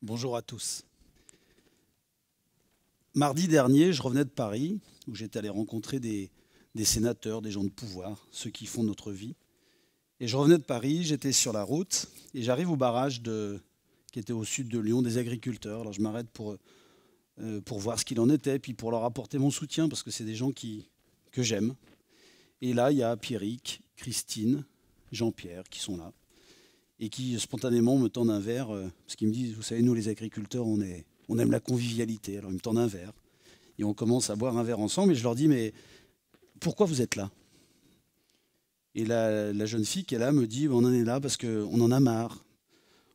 Bonjour à tous. Mardi dernier, je revenais de Paris, où j'étais allé rencontrer des, sénateurs, des gens de pouvoir, ceux qui font notre vie. Et je revenais de Paris, j'étais sur la route, et j'arrive au barrage qui était au sud de Lyon, des agriculteurs. Alors je m'arrête pour, euh, pour voir ce qu'il en était, puis pour leur apporter mon soutien, parce que c'est des gens qui, que j'aime. Et là, il y a Pierrick, Christine, Jean-Pierre qui sont là et qui spontanément me tendent un verre, euh, parce qu'ils me disent, vous savez, nous les agriculteurs, on, est, on aime la convivialité, alors ils me tendent un verre, et on commence à boire un verre ensemble, et je leur dis, mais pourquoi vous êtes là Et la, jeune fille qui est là me dit, on en est là parce qu'on en a marre,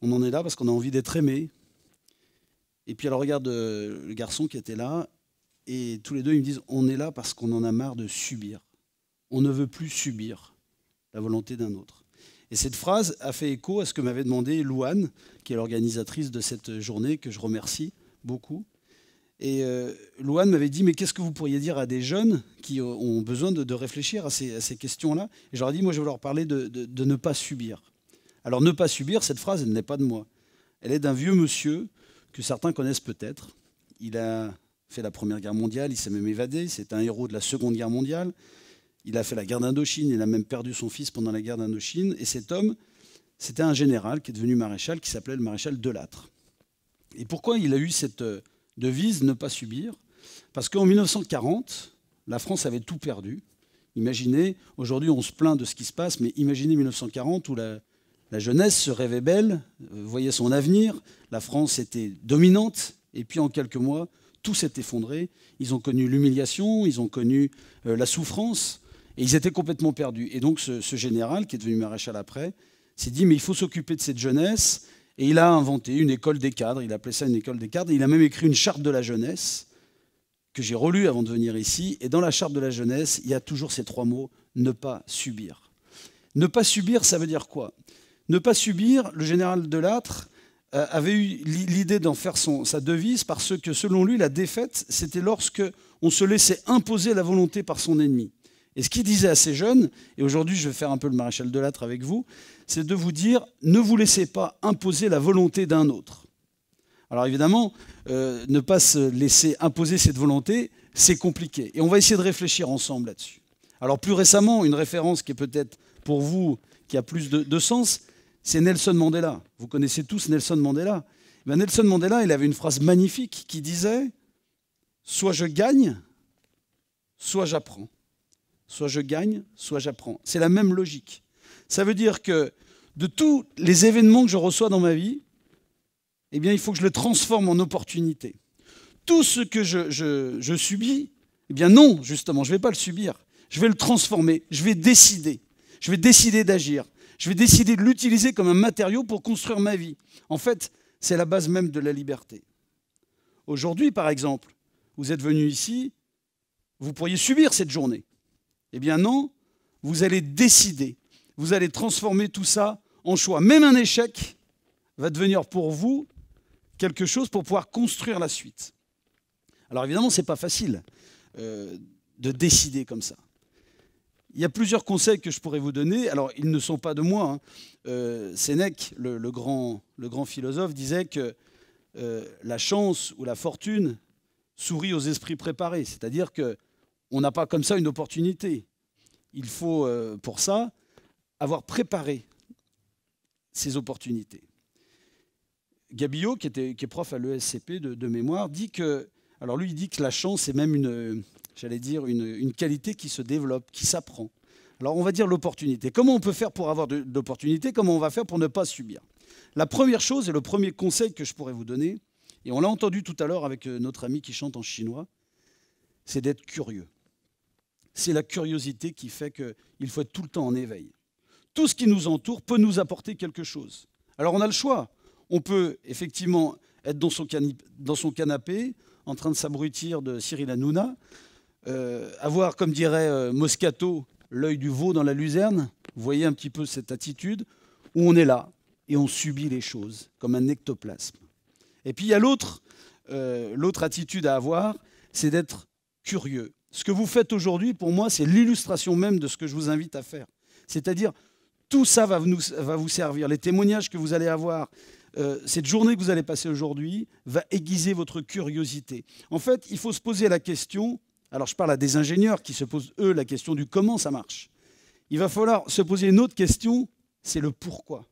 on en est là parce qu'on a envie d'être aimé. Et puis elle regarde euh, le garçon qui était là, et tous les deux, ils me disent, on est là parce qu'on en a marre de subir. On ne veut plus subir la volonté d'un autre. Et cette phrase a fait écho à ce que m'avait demandé Louane, qui est l'organisatrice de cette journée, que je remercie beaucoup. Et euh, m'avait dit, mais qu'est-ce que vous pourriez dire à des jeunes qui euh, ont besoin de, réfléchir à ces, questions-là Et j'aurais dit, moi je vais leur parler de, de, ne pas subir. Alors ne pas subir, cette phrase, elle n'est pas de moi. Elle est d'un vieux monsieur que certains connaissent peut-être. Il a fait la Première Guerre mondiale, il s'est même évadé, c'est un héros de la Seconde Guerre mondiale. Il a fait la guerre d'Indochine, il a même perdu son fils pendant la guerre d'Indochine. Et cet homme, c'était un général qui est devenu maréchal, qui s'appelait le maréchal Delattre. Et pourquoi il a eu cette euh, devise ne pas subir Parce qu'en 1940, la France avait tout perdu. Imaginez, aujourd'hui on se plaint de ce qui se passe, mais imaginez 1940 où la, la jeunesse se rêvait belle, euh, voyait son avenir, la France était dominante, et puis en quelques mois, tout s'est effondré. Ils ont connu l'humiliation, ils ont connu euh, la souffrance, et ils étaient complètement perdus. Et donc ce, général, qui est devenu maréchal après, s'est dit, mais il faut s'occuper de cette jeunesse. Et il a inventé une école des cadres, il appelait ça une école des cadres, il a même écrit une charte de la jeunesse, que j'ai relue avant de venir ici. Et dans la charte de la jeunesse, il y a toujours ces trois mots, ne pas subir. Ne pas subir, ça veut dire quoi Ne pas subir, le général Delattre euh, avait eu l'idée d'en faire son, sa devise parce que selon lui, la défaite, c'était lorsque on se laissait imposer la volonté par son ennemi. Et ce qu'il disait à ces jeunes, et aujourd'hui je vais faire un peu le maréchal de l'âtre avec vous, c'est de vous dire ne vous laissez pas imposer la volonté d'un autre. Alors évidemment, euh, ne pas se laisser imposer cette volonté, c'est compliqué. Et on va essayer de réfléchir ensemble là-dessus. Alors plus récemment, une référence qui est peut-être pour vous, qui a plus de, sens, c'est Nelson Mandela. Vous connaissez tous Nelson Mandela. Eh Nelson Mandela, il avait une phrase magnifique qui disait ⁇ Soit je gagne, soit j'apprends ⁇ Soit je gagne, soit j'apprends. C'est la même logique. Ça veut dire que de tous les événements que je reçois dans ma vie, eh bien, il faut que je le transforme en opportunité. Tout ce que je, subis, eh bien non, justement, je ne vais pas le subir. Je vais le transformer, je vais décider. Je vais décider d'agir. Je vais décider de l'utiliser comme un matériau pour construire ma vie. En fait, c'est la base même de la liberté. Aujourd'hui, par exemple, vous êtes venu ici, vous pourriez subir cette journée. Eh bien non, vous allez décider, vous allez transformer tout ça en choix. Même un échec va devenir pour vous quelque chose pour pouvoir construire la suite. Alors évidemment, ce n'est pas facile euh, de décider comme ça. Il y a plusieurs conseils que je pourrais vous donner. Alors, ils ne sont pas de moi. Hein. Euh, Sénèque, le, grand, le, grand, philosophe, disait que euh, la chance ou la fortune sourit aux esprits préparés. C'est-à-dire que on n'a pas comme ça une opportunité. Il faut, euh, pour ça, avoir préparé ces opportunités. Gabillot, qui, était, qui est prof à l'ESCP de, mémoire, dit que, alors lui, dit que la chance est même une, j'allais dire, une, qualité qui se développe, qui s'apprend. Alors on va dire l'opportunité. Comment on peut faire pour avoir de l'opportunité Comment on va faire pour ne pas subir La première chose et le premier conseil que je pourrais vous donner, et on l'a entendu tout à l'heure avec euh, notre ami qui chante en chinois, c'est d'être curieux c'est la curiosité qui fait qu'il faut être tout le temps en éveil. Tout ce qui nous entoure peut nous apporter quelque chose. Alors on a le choix. On peut effectivement être dans son, canapé, en train de s'abrutir de Cyril Hanouna, euh, avoir, comme dirait euh, Moscato, l'œil du veau dans la luzerne. Vous voyez un petit peu cette attitude où on est là et on subit les choses comme un ectoplasme. Et puis il y a l'autre euh, attitude à avoir, c'est d'être curieux ce que vous faites aujourd'hui, pour moi, c'est l'illustration même de ce que je vous invite à faire. C'est-à-dire, tout ça va, vous servir. Les témoignages que vous allez avoir, euh, cette journée que vous allez passer aujourd'hui, va aiguiser votre curiosité. En fait, il faut se poser la question, alors je parle à des ingénieurs qui se posent, eux, la question du comment ça marche. Il va falloir se poser une autre question, c'est le pourquoi,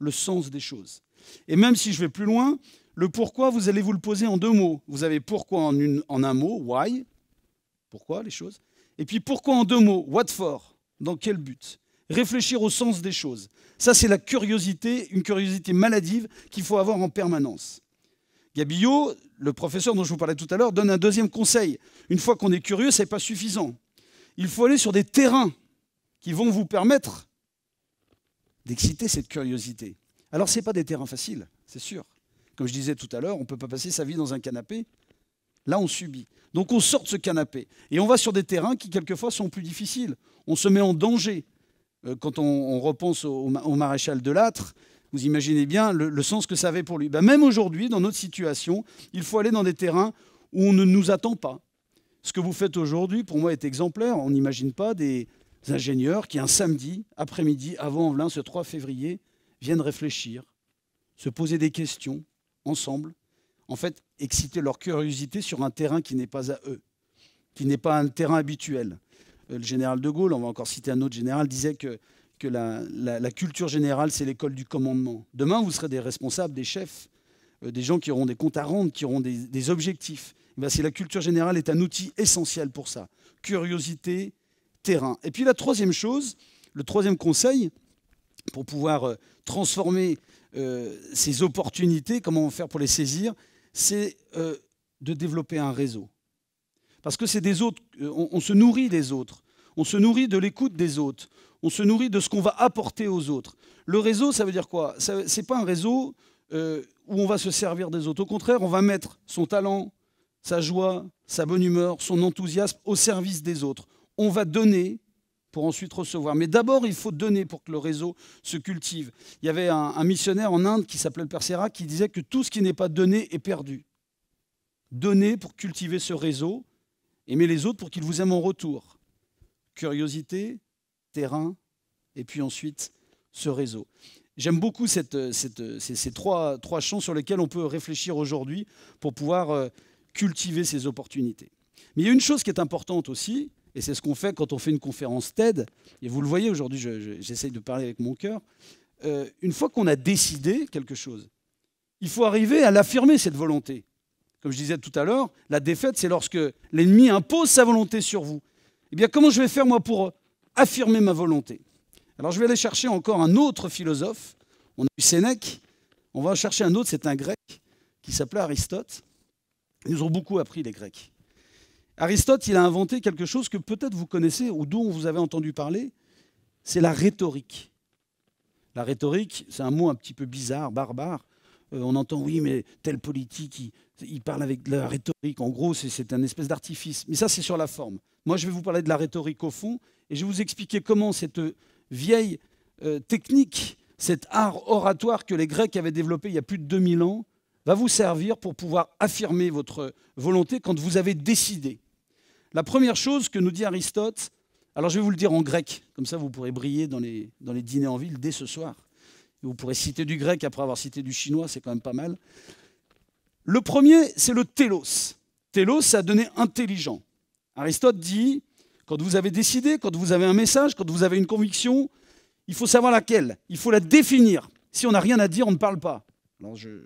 le sens des choses. Et même si je vais plus loin, le pourquoi, vous allez vous le poser en deux mots. Vous avez pourquoi en, une, en un mot, why, pourquoi les choses. Et puis pourquoi en deux mots What for Dans quel but Réfléchir au sens des choses. Ça, c'est la curiosité, une curiosité maladive qu'il faut avoir en permanence. Gabillot, le professeur dont je vous parlais tout à l'heure, donne un deuxième conseil. Une fois qu'on est curieux, ce n'est pas suffisant. Il faut aller sur des terrains qui vont vous permettre d'exciter cette curiosité. Alors, ce n'est pas des terrains faciles, c'est sûr. Comme je disais tout à l'heure, on ne peut pas passer sa vie dans un canapé Là, on subit. Donc on sort de ce canapé et on va sur des terrains qui, quelquefois, sont plus difficiles. On se met en danger. Euh, quand on, repense au, maréchal de vous imaginez bien le, sens que ça avait pour lui. Ben, même aujourd'hui, dans notre situation, il faut aller dans des terrains où on ne nous attend pas. Ce que vous faites aujourd'hui, pour moi, est exemplaire. On n'imagine pas des ingénieurs qui, un samedi après-midi, avant Envelin, ce 3 février, viennent réfléchir, se poser des questions ensemble, en fait, exciter leur curiosité sur un terrain qui n'est pas à eux, qui n'est pas un terrain habituel. Euh, le général de Gaulle, on va encore citer un autre général, disait que, que la, culture générale, c'est l'école du commandement. Demain, vous serez des responsables, des chefs, euh, des gens qui auront des comptes à rendre, qui auront des, objectifs. Eh la culture générale est un outil essentiel pour ça. Curiosité, terrain. Et puis la troisième chose, le troisième conseil pour pouvoir euh, transformer ces opportunités, comment faire pour les saisir, c'est euh, de développer un réseau. Parce que c'est des autres, euh, on, se nourrit des autres, on se nourrit de l'écoute des autres, on se nourrit de ce qu'on va apporter aux autres. Le réseau, ça veut dire quoi Ce n'est pas un réseau euh, où on va se servir des autres. Au contraire, on va mettre son talent, sa joie, sa bonne humeur, son enthousiasme au service des autres. On va donner pour ensuite recevoir. Mais d'abord, il faut donner pour que le réseau se cultive. Il y avait un, missionnaire en Inde qui s'appelait le Persera qui disait que tout ce qui n'est pas donné est perdu. Donnez pour cultiver ce réseau, aimez les autres pour qu'ils vous aiment en retour. Curiosité, terrain, et puis ensuite ce réseau. J'aime beaucoup cette, ces, trois, trois champs sur lesquels on peut réfléchir aujourd'hui pour pouvoir euh, cultiver ces opportunités. Mais il y a une chose qui est importante aussi, et c'est ce qu'on fait quand on fait une conférence TED. Et vous le voyez aujourd'hui, j'essaye de parler avec mon cœur. Euh, une fois qu'on a décidé quelque chose, il faut arriver à l'affirmer, cette volonté. Comme je disais tout à l'heure, la défaite, c'est lorsque l'ennemi impose sa volonté sur vous. Eh bien, comment je vais faire, moi, pour affirmer ma volonté Alors, je vais aller chercher encore un autre philosophe. On a eu Sénèque. On va chercher un autre, c'est un grec qui s'appelait Aristote. Ils nous ont beaucoup appris, les Grecs. Aristote, il a inventé quelque chose que peut-être vous connaissez ou dont vous avez entendu parler, c'est la rhétorique. La rhétorique, c'est un mot un petit peu bizarre, barbare. Euh, on entend oui, mais telle politique, il, parle avec de la rhétorique. En gros, c'est un espèce d'artifice. Mais ça, c'est sur la forme. Moi, je vais vous parler de la rhétorique au fond et je vais vous expliquer comment cette vieille euh, technique, cet art oratoire que les Grecs avaient développé il y a plus de 2000 ans, va vous servir pour pouvoir affirmer votre volonté quand vous avez décidé. La première chose que nous dit Aristote, alors je vais vous le dire en grec, comme ça vous pourrez briller dans les, dans les dîners en ville dès ce soir. vous pourrez citer du grec après avoir cité du chinois, c'est quand même pas mal. Le premier, c'est le télos. Télos, ça a donné intelligent. Aristote dit, quand vous avez décidé, quand vous avez un message, quand vous avez une conviction, il faut savoir laquelle, il faut la définir. Si on n'a rien à dire, on ne parle pas. Alors je,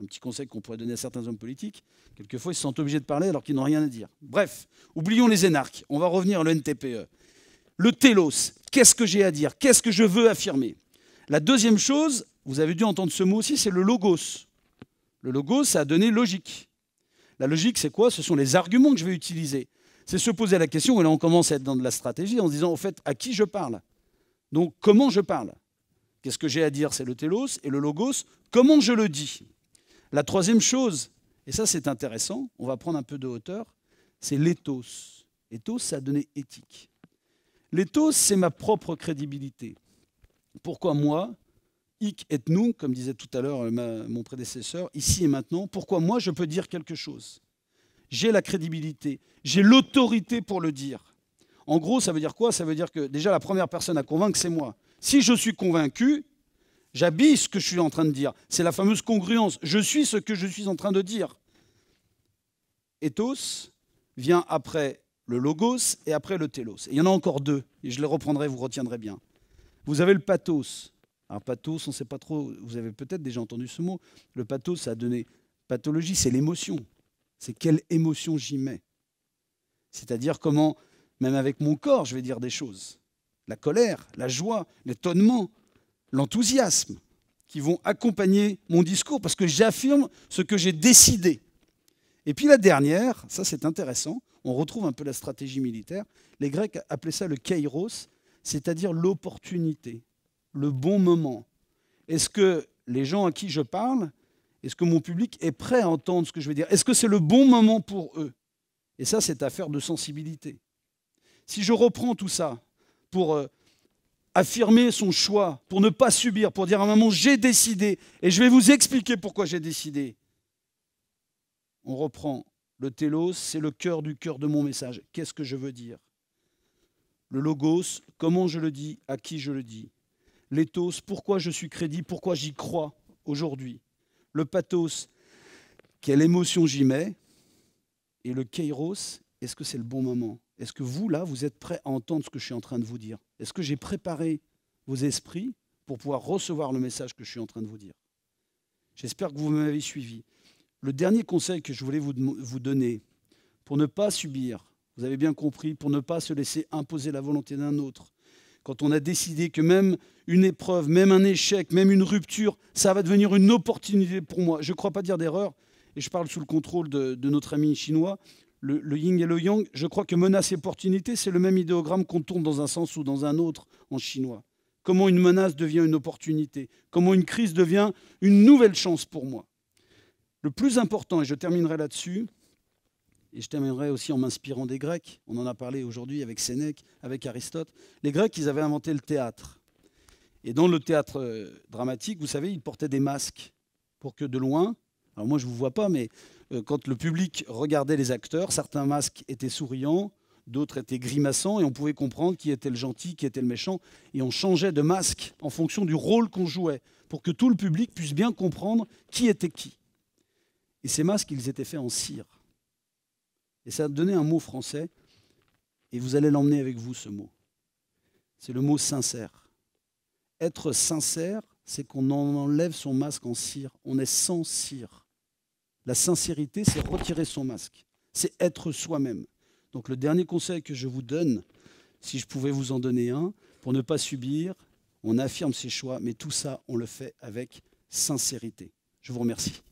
un petit conseil qu'on pourrait donner à certains hommes politiques, quelquefois ils se sentent obligés de parler alors qu'ils n'ont rien à dire. Bref, oublions les énarques, on va revenir à l'ENTPE. Le télos, qu'est-ce que j'ai à dire Qu'est-ce que je veux affirmer La deuxième chose, vous avez dû entendre ce mot aussi, c'est le logos. Le logos, ça a donné logique. La logique, c'est quoi Ce sont les arguments que je vais utiliser. C'est se poser la question, et là on commence à être dans de la stratégie, en se disant, au fait, à qui je parle Donc, comment je parle Qu'est-ce que j'ai à dire C'est le télos et le logos. Comment je le dis la troisième chose, et ça c'est intéressant, on va prendre un peu de hauteur, c'est l'éthos. Éthos, ça a donné éthique. L'éthos, c'est ma propre crédibilité. Pourquoi moi, ik et nous, comme disait tout à l'heure euh, mon prédécesseur, ici et maintenant, pourquoi moi je peux dire quelque chose J'ai la crédibilité, j'ai l'autorité pour le dire. En gros, ça veut dire quoi Ça veut dire que déjà la première personne à convaincre, c'est moi. Si je suis convaincu, J'habille ce que je suis en train de dire. C'est la fameuse congruence. Je suis ce que je suis en train de dire. Ethos vient après le logos et après le telos. Et il y en a encore deux, et je les reprendrai, vous retiendrez bien. Vous avez le pathos. Alors pathos, on ne sait pas trop, vous avez peut-être déjà entendu ce mot. Le pathos, ça a donné pathologie, c'est l'émotion. C'est quelle émotion j'y mets. C'est-à-dire comment, même avec mon corps, je vais dire des choses. La colère, la joie, l'étonnement, l'enthousiasme qui vont accompagner mon discours parce que j'affirme ce que j'ai décidé. Et puis la dernière, ça c'est intéressant, on retrouve un peu la stratégie militaire. Les Grecs appelaient ça le kairos, c'est-à-dire l'opportunité, le bon moment. Est-ce que les gens à qui je parle, est-ce que mon public est prêt à entendre ce que je vais dire Est-ce que c'est le bon moment pour eux Et ça, c'est affaire de sensibilité. Si je reprends tout ça pour euh, affirmer son choix, pour ne pas subir, pour dire à maman, j'ai décidé, et je vais vous expliquer pourquoi j'ai décidé. On reprend le télos, c'est le cœur du cœur de mon message. Qu'est-ce que je veux dire Le logos, comment je le dis, à qui je le dis. L'éthos, pourquoi je suis crédit, pourquoi j'y crois aujourd'hui. Le pathos, quelle émotion j'y mets. Et le kairos, est-ce que c'est le bon moment est-ce que vous, là, vous êtes prêts à entendre ce que je suis en train de vous dire Est-ce que j'ai préparé vos esprits pour pouvoir recevoir le message que je suis en train de vous dire J'espère que vous m'avez suivi. Le dernier conseil que je voulais vous, donner, pour ne pas subir, vous avez bien compris, pour ne pas se laisser imposer la volonté d'un autre, quand on a décidé que même une épreuve, même un échec, même une rupture, ça va devenir une opportunité pour moi. Je ne crois pas dire d'erreur, et je parle sous le contrôle de notre ami chinois, le, yin et le yang, je crois que menace et opportunité, c'est le même idéogramme qu'on tourne dans un sens ou dans un autre en chinois. Comment une menace devient une opportunité Comment une crise devient une nouvelle chance pour moi Le plus important, et je terminerai là-dessus, et je terminerai aussi en m'inspirant des Grecs, on en a parlé aujourd'hui avec Sénèque, avec Aristote, les Grecs, ils avaient inventé le théâtre. Et dans le théâtre euh, dramatique, vous savez, ils portaient des masques pour que de loin, alors moi je ne vous vois pas, mais euh, quand le public regardait les acteurs, certains masques étaient souriants, d'autres étaient grimaçants, et on pouvait comprendre qui était le gentil, qui était le méchant, et on changeait de masque en fonction du rôle qu'on jouait, pour que tout le public puisse bien comprendre qui était qui. Et ces masques, ils étaient faits en cire. Et ça a donné un mot français, et vous allez l'emmener avec vous, ce mot. C'est le mot sincère. Être sincère, c'est qu'on enlève son masque en cire, on est sans cire. La sincérité, c'est retirer son masque, c'est être soi-même. Donc le dernier conseil que je vous donne, si je pouvais vous en donner un, pour ne pas subir, on affirme ses choix, mais tout ça, on le fait avec sincérité. Je vous remercie.